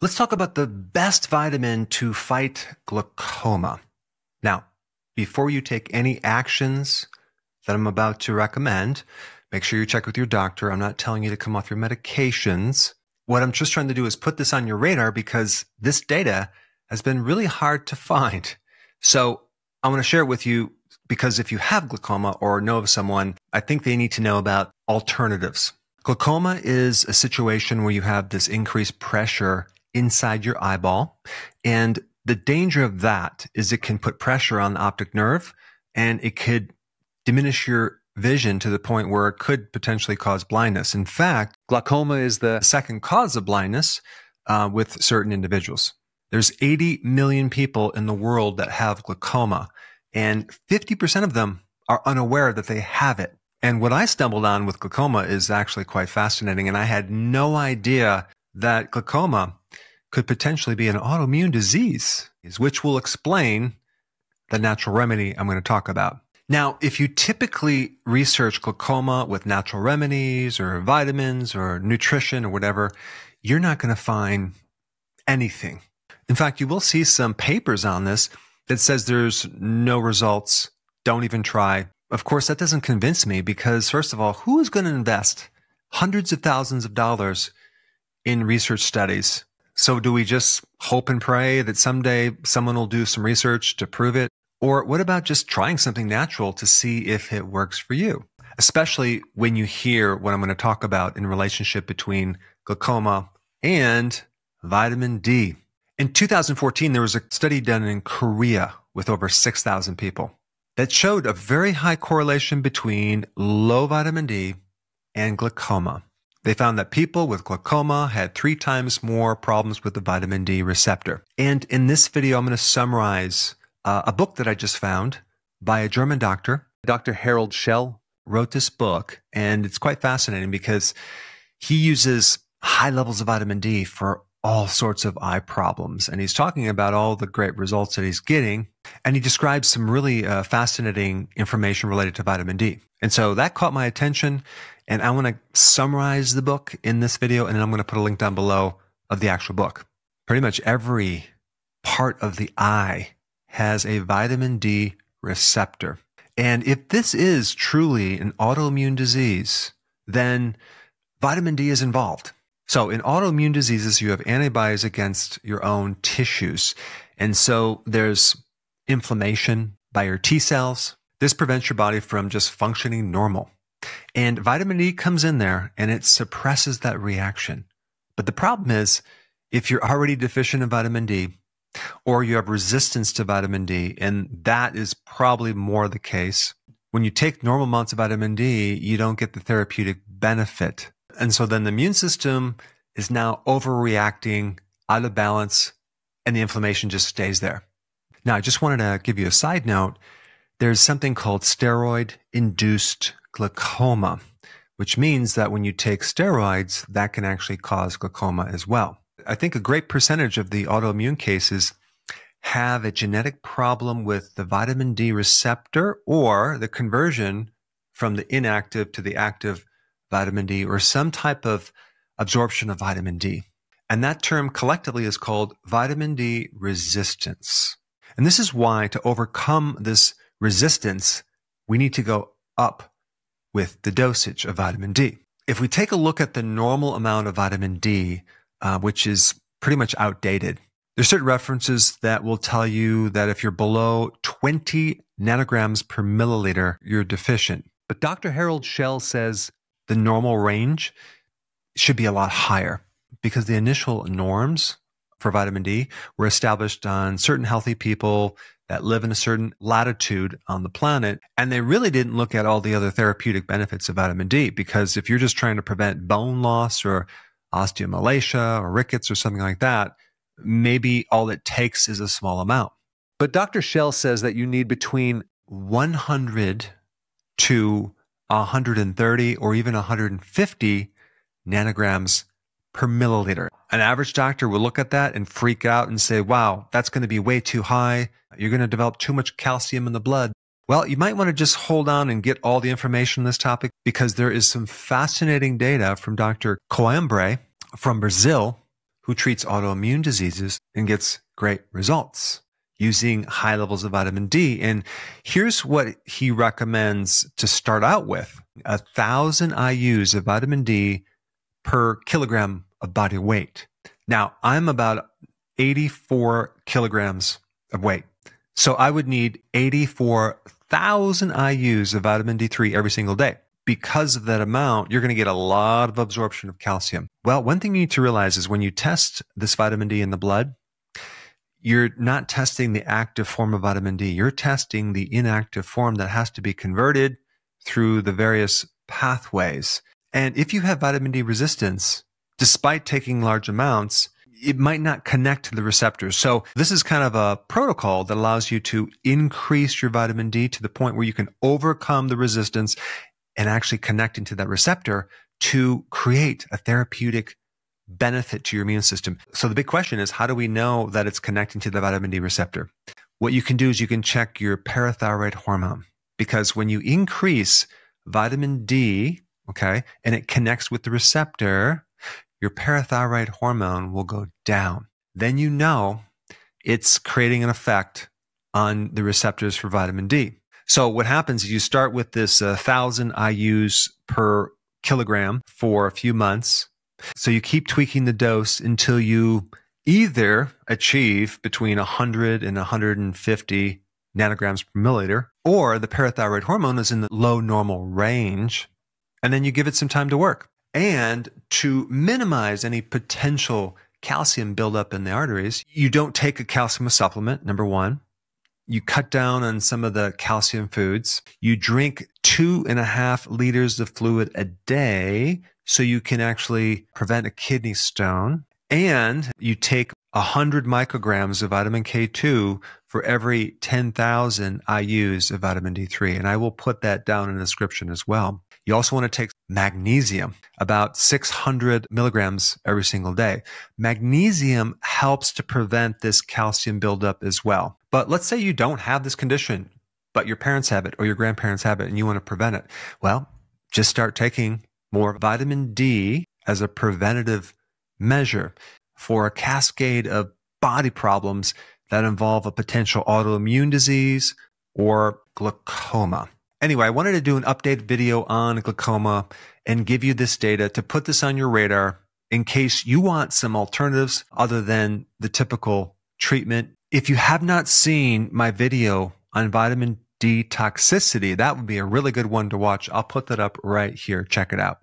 Let's talk about the best vitamin to fight glaucoma. Now, before you take any actions that I'm about to recommend, make sure you check with your doctor. I'm not telling you to come off your medications. What I'm just trying to do is put this on your radar because this data has been really hard to find. So I want to share it with you because if you have glaucoma or know of someone, I think they need to know about alternatives. Glaucoma is a situation where you have this increased pressure inside your eyeball. And the danger of that is it can put pressure on the optic nerve and it could diminish your vision to the point where it could potentially cause blindness. In fact, glaucoma is the second cause of blindness uh, with certain individuals. There's 80 million people in the world that have glaucoma, and 50% of them are unaware that they have it. And what I stumbled on with glaucoma is actually quite fascinating. And I had no idea that glaucoma could potentially be an autoimmune disease, which will explain the natural remedy I'm going to talk about. Now, if you typically research glaucoma with natural remedies or vitamins or nutrition or whatever, you're not going to find anything. In fact, you will see some papers on this that says there's no results, don't even try. Of course, that doesn't convince me because first of all, who is going to invest hundreds of thousands of dollars in research studies so do we just hope and pray that someday someone will do some research to prove it? Or what about just trying something natural to see if it works for you? Especially when you hear what I'm going to talk about in relationship between glaucoma and vitamin D. In 2014, there was a study done in Korea with over 6,000 people that showed a very high correlation between low vitamin D and glaucoma. They found that people with glaucoma had three times more problems with the vitamin D receptor. And in this video, I'm going to summarize uh, a book that I just found by a German doctor. Dr. Harold Schell wrote this book, and it's quite fascinating because he uses high levels of vitamin D for all sorts of eye problems. And he's talking about all the great results that he's getting. And he describes some really uh, fascinating information related to vitamin D. And so that caught my attention. And I want to summarize the book in this video. And then I'm going to put a link down below of the actual book. Pretty much every part of the eye has a vitamin D receptor. And if this is truly an autoimmune disease, then vitamin D is involved. So in autoimmune diseases, you have antibodies against your own tissues. And so there's inflammation by your T cells. This prevents your body from just functioning normal. And vitamin E comes in there and it suppresses that reaction. But the problem is if you're already deficient in vitamin D or you have resistance to vitamin D, and that is probably more the case, when you take normal amounts of vitamin D, you don't get the therapeutic benefit and so then the immune system is now overreacting, out of balance, and the inflammation just stays there. Now, I just wanted to give you a side note. There's something called steroid induced glaucoma, which means that when you take steroids, that can actually cause glaucoma as well. I think a great percentage of the autoimmune cases have a genetic problem with the vitamin D receptor or the conversion from the inactive to the active vitamin D or some type of absorption of vitamin D. And that term collectively is called vitamin D resistance. And this is why to overcome this resistance, we need to go up with the dosage of vitamin D. If we take a look at the normal amount of vitamin D, uh, which is pretty much outdated, there's certain references that will tell you that if you're below 20 nanograms per milliliter, you're deficient. But Dr. Harold Shell says the normal range should be a lot higher because the initial norms for vitamin D were established on certain healthy people that live in a certain latitude on the planet. And they really didn't look at all the other therapeutic benefits of vitamin D because if you're just trying to prevent bone loss or osteomalacia or rickets or something like that, maybe all it takes is a small amount. But Dr. Shell says that you need between 100 to 130 or even 150 nanograms per milliliter. An average doctor will look at that and freak out and say, wow, that's going to be way too high. You're going to develop too much calcium in the blood. Well, you might want to just hold on and get all the information on this topic because there is some fascinating data from Dr. Coimbre from Brazil who treats autoimmune diseases and gets great results using high levels of vitamin D. And here's what he recommends to start out with a thousand IUs of vitamin D per kilogram of body weight. Now, I'm about 84 kilograms of weight. So I would need 84,000 IUs of vitamin D3 every single day. Because of that amount, you're going to get a lot of absorption of calcium. Well, one thing you need to realize is when you test this vitamin D in the blood, you're not testing the active form of vitamin D. You're testing the inactive form that has to be converted through the various pathways. And if you have vitamin D resistance, despite taking large amounts, it might not connect to the receptors. So this is kind of a protocol that allows you to increase your vitamin D to the point where you can overcome the resistance and actually connect to that receptor to create a therapeutic benefit to your immune system. So the big question is how do we know that it's connecting to the vitamin D receptor? What you can do is you can check your parathyroid hormone because when you increase vitamin D, okay, and it connects with the receptor, your parathyroid hormone will go down. Then you know it's creating an effect on the receptors for vitamin D. So what happens is you start with this uh, 1000 IUs per kilogram for a few months so you keep tweaking the dose until you either achieve between 100 and 150 nanograms per milliliter, or the parathyroid hormone is in the low normal range, and then you give it some time to work. And to minimize any potential calcium buildup in the arteries, you don't take a calcium supplement, number one. You cut down on some of the calcium foods. You drink two and a half liters of fluid a day so you can actually prevent a kidney stone and you take 100 micrograms of vitamin K2 for every 10,000 IUs of vitamin D3. And I will put that down in the description as well. You also want to take magnesium, about 600 milligrams every single day. Magnesium helps to prevent this calcium buildup as well. But let's say you don't have this condition, but your parents have it or your grandparents have it and you want to prevent it. Well, just start taking more vitamin D as a preventative measure for a cascade of body problems that involve a potential autoimmune disease or glaucoma. Anyway, I wanted to do an updated video on glaucoma and give you this data to put this on your radar in case you want some alternatives other than the typical treatment. If you have not seen my video on vitamin detoxicity. That would be a really good one to watch. I'll put that up right here. Check it out.